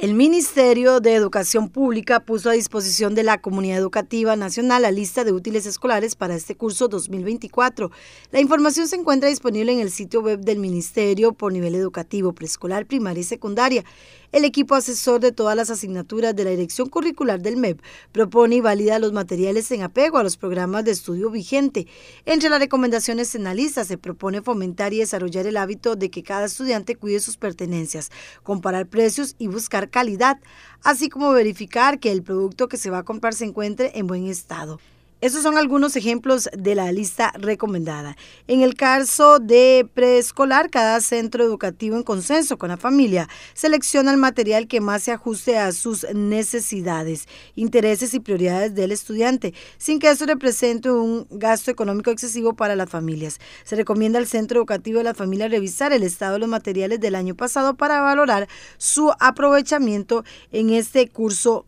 El Ministerio de Educación Pública puso a disposición de la comunidad educativa nacional la lista de útiles escolares para este curso 2024. La información se encuentra disponible en el sitio web del Ministerio por nivel educativo, preescolar, primaria y secundaria. El equipo asesor de todas las asignaturas de la Dirección Curricular del MEP propone y valida los materiales en apego a los programas de estudio vigente. Entre las recomendaciones se se propone fomentar y desarrollar el hábito de que cada estudiante cuide sus pertenencias, comparar precios y buscar calidad, así como verificar que el producto que se va a comprar se encuentre en buen estado. Estos son algunos ejemplos de la lista recomendada. En el caso de preescolar, cada centro educativo en consenso con la familia selecciona el material que más se ajuste a sus necesidades, intereses y prioridades del estudiante, sin que eso represente un gasto económico excesivo para las familias. Se recomienda al centro educativo de la familia revisar el estado de los materiales del año pasado para valorar su aprovechamiento en este curso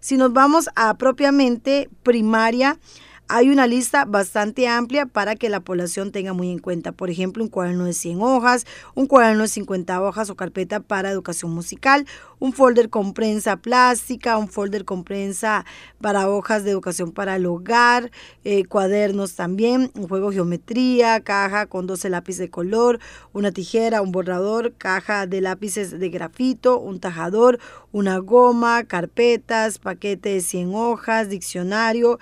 si nos vamos a propiamente primaria, hay una lista bastante amplia para que la población tenga muy en cuenta. Por ejemplo, un cuaderno de 100 hojas, un cuaderno de 50 hojas o carpeta para educación musical, un folder con prensa plástica, un folder con prensa para hojas de educación para el hogar, eh, cuadernos también, un juego de geometría, caja con 12 lápices de color, una tijera, un borrador, caja de lápices de grafito, un tajador, una goma, carpetas, paquete de 100 hojas, diccionario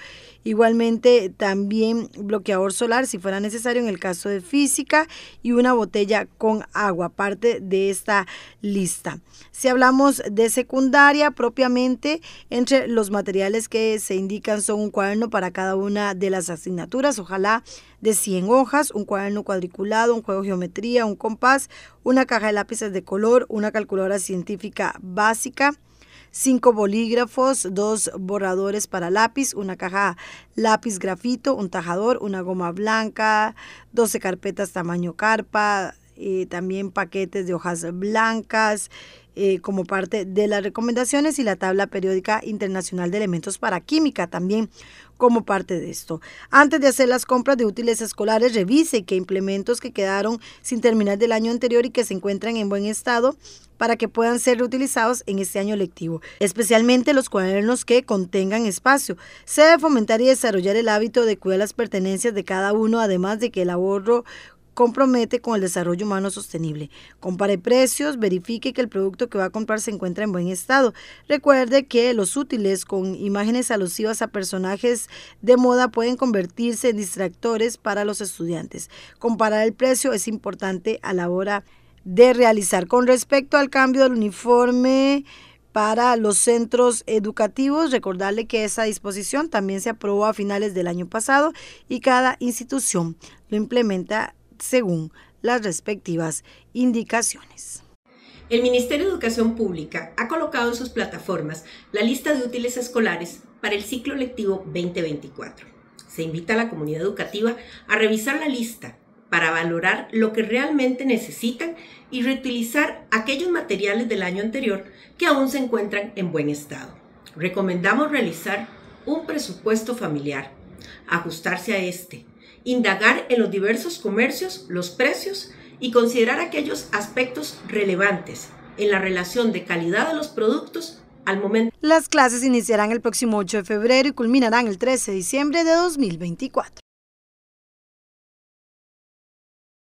Igualmente también bloqueador solar si fuera necesario en el caso de física y una botella con agua, parte de esta lista. Si hablamos de secundaria propiamente, entre los materiales que se indican son un cuaderno para cada una de las asignaturas, ojalá de 100 hojas, un cuaderno cuadriculado, un juego de geometría, un compás, una caja de lápices de color, una calculadora científica básica, cinco bolígrafos, dos borradores para lápiz, una caja lápiz grafito, un tajador, una goma blanca, 12 carpetas tamaño carpa, eh, también paquetes de hojas blancas eh, como parte de las recomendaciones y la tabla periódica internacional de elementos para química. También como parte de esto. Antes de hacer las compras de útiles escolares, revise que implementos que quedaron sin terminar del año anterior y que se encuentran en buen estado para que puedan ser reutilizados en este año lectivo, especialmente los cuadernos que contengan espacio. Se debe fomentar y desarrollar el hábito de cuidar las pertenencias de cada uno, además de que el ahorro compromete con el desarrollo humano sostenible. Compare precios, verifique que el producto que va a comprar se encuentra en buen estado. Recuerde que los útiles con imágenes alusivas a personajes de moda pueden convertirse en distractores para los estudiantes. Comparar el precio es importante a la hora de realizar. Con respecto al cambio del uniforme, para los centros educativos. Recordarle que esa disposición también se aprobó a finales del año pasado y cada institución lo implementa según las respectivas indicaciones. El Ministerio de Educación Pública ha colocado en sus plataformas la lista de útiles escolares para el ciclo lectivo 2024. Se invita a la comunidad educativa a revisar la lista para valorar lo que realmente necesitan y reutilizar aquellos materiales del año anterior que aún se encuentran en buen estado. Recomendamos realizar un presupuesto familiar, ajustarse a este, indagar en los diversos comercios, los precios y considerar aquellos aspectos relevantes en la relación de calidad de los productos al momento. Las clases iniciarán el próximo 8 de febrero y culminarán el 13 de diciembre de 2024.